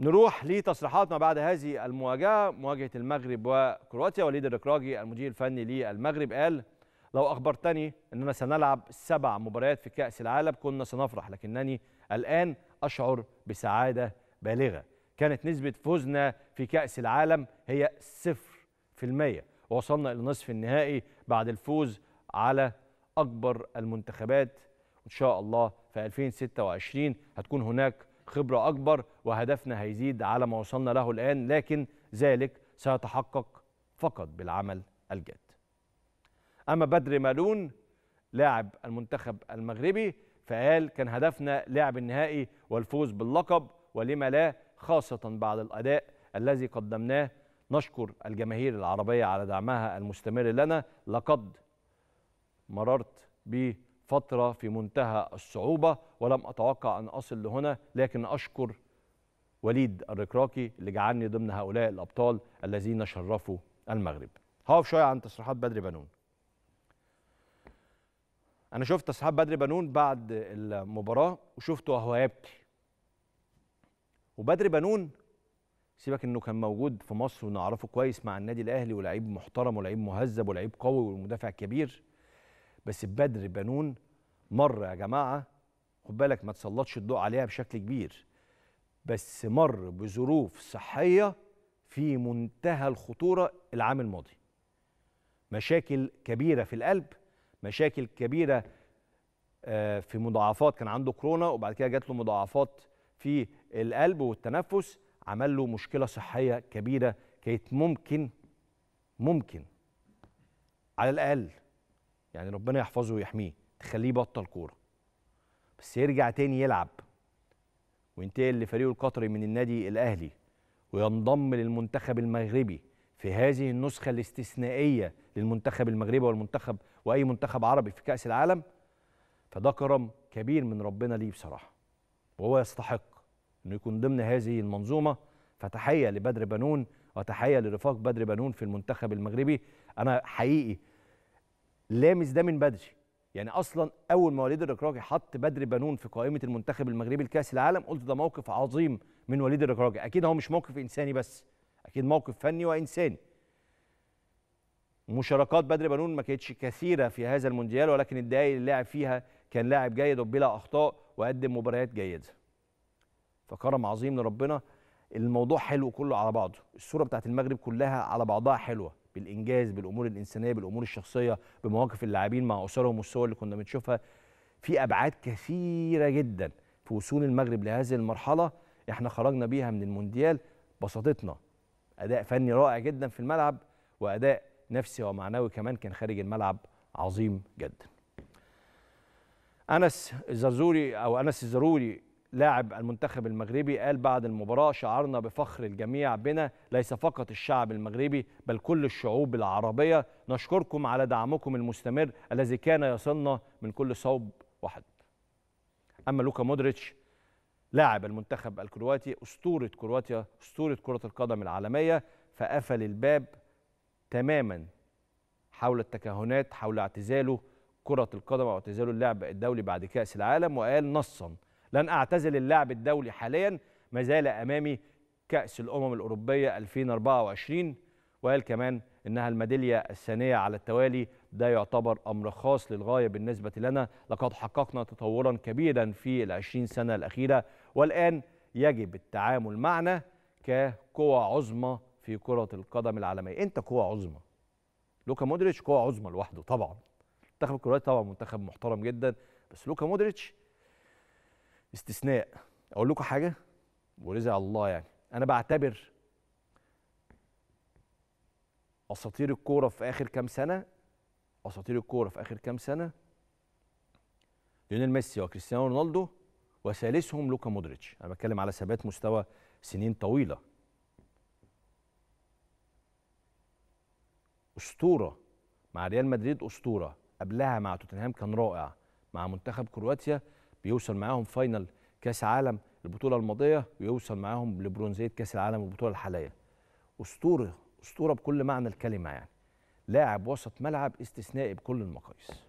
نروح لتصريحات ما بعد هذه المواجهه مواجهه المغرب وكرواتيا وليد الركراجي المدير الفني للمغرب قال لو اخبرتني اننا سنلعب سبع مباريات في كاس العالم كنا سنفرح لكنني الان اشعر بسعاده بالغه كانت نسبه فوزنا في كاس العالم هي 0% ووصلنا الى نصف النهائي بعد الفوز على اكبر المنتخبات ان شاء الله في 2026 هتكون هناك خبرة أكبر وهدفنا هيزيد على ما وصلنا له الآن لكن ذلك سيتحقق فقط بالعمل الجاد أما بدر مالون لاعب المنتخب المغربي فقال كان هدفنا لعب النهائي والفوز باللقب ولما لا خاصة بعد الأداء الذي قدمناه نشكر الجماهير العربية على دعمها المستمر لنا لقد مررت ب فترة في منتهى الصعوبة ولم أتوقع أن أصل لهنا لكن أشكر وليد الركراكي اللي جعلني ضمن هؤلاء الأبطال الذين شرفوا المغرب هقف شوية عن تصريحات بدري بنون أنا شفت تصريحات بدري بنون بعد المباراة وشفته وهو يبكي وبدري بنون سيبك انه كان موجود في مصر ونعرفه كويس مع النادي الاهلي ولاعيب محترم ولاعيب مهذب ولاعيب قوي ومدافع كبير بس بدر بنون مر يا جماعه خد بالك ما تسلطش الضوء عليها بشكل كبير بس مر بظروف صحيه في منتهى الخطوره العام الماضي مشاكل كبيره في القلب مشاكل كبيره آه، في مضاعفات كان عنده كورونا وبعد كده جات له مضاعفات في القلب والتنفس عمل له مشكله صحيه كبيره كانت ممكن ممكن على الاقل يعني ربنا يحفظه ويحميه تخليه يبطل كوره بس يرجع تاني يلعب وينتقل لفريقه القطري من النادي الاهلي وينضم للمنتخب المغربي في هذه النسخه الاستثنائيه للمنتخب المغربي والمنتخب واي منتخب عربي في كاس العالم فده كرم كبير من ربنا ليه بصراحه وهو يستحق انه يكون ضمن هذه المنظومه فتحيه لبدر بنون وتحيه لرفاق بدر بنون في المنتخب المغربي انا حقيقي لامس ده من بدري يعني اصلا اول ما وليد الركراكي حط بدر بنون في قائمه المنتخب المغربي لكاس العالم قلت ده موقف عظيم من وليد الركراكي اكيد هو مش موقف انساني بس اكيد موقف فني وانساني مشاركات بدر بنون ما كانتش كثيره في هذا المونديال ولكن الدقائق اللي لعب فيها كان لاعب جيد وبلا اخطاء وقدم مباريات جيده فكرم عظيم لربنا الموضوع حلو كله على بعضه الصوره بتاعت المغرب كلها على بعضها حلوه بالانجاز بالامور الانسانيه بالامور الشخصيه بمواقف اللاعبين مع اسرهم والصور اللي كنا بنشوفها في ابعاد كثيره جدا في وصول المغرب لهذه المرحله احنا خرجنا بيها من المونديال بسطتنا اداء فني رائع جدا في الملعب واداء نفسي ومعنوي كمان كان خارج الملعب عظيم جدا انس الزرزوري او انس الزروري لاعب المنتخب المغربي قال بعد المباراة شعرنا بفخر الجميع بنا ليس فقط الشعب المغربي بل كل الشعوب العربية نشكركم على دعمكم المستمر الذي كان يصلنا من كل صوب وحد أما لوكا مودريتش لاعب المنتخب الكرواتي أسطورة كرواتيا أسطورة كرة القدم العالمية فقفل الباب تماما حول التكهنات حول اعتزاله كرة القدم أو اعتزاله اللعب الدولي بعد كأس العالم وقال نصا لن أعتزل اللعب الدولي حاليا ما زال أمامي كأس الأمم الأوروبية 2024 وقال كمان إنها الميدالية الثانية على التوالي ده يعتبر أمر خاص للغاية بالنسبة لنا لقد حققنا تطورا كبيرا في 20 سنة الأخيرة والآن يجب التعامل معنا كقوى عظمى في كرة القدم العالمية أنت قوى عظمى لوكا مودريتش قوى عظمى لوحده طبعا منتخب الكرواتي طبعا منتخب محترم جدا بس لوكا مودريتش استثناء اقول لكم حاجه ورزق الله يعني انا بعتبر اساطير الكوره في اخر كام سنه اساطير الكوره في اخر كام سنه ليونيل ميسي وكريستيانو رونالدو وثالثهم لوكا مودريتش انا بتكلم على ثبات مستوى سنين طويله اسطوره مع ريال مدريد اسطوره قبلها مع توتنهام كان رائع مع منتخب كرواتيا بيوصل معاهم فاينل كاس عالم البطوله الماضيه ويوصل معاهم لبرونزيه كاس العالم البطوله الحاليه اسطوره اسطوره بكل معنى الكلمه يعني لاعب وسط ملعب استثنائي بكل المقاييس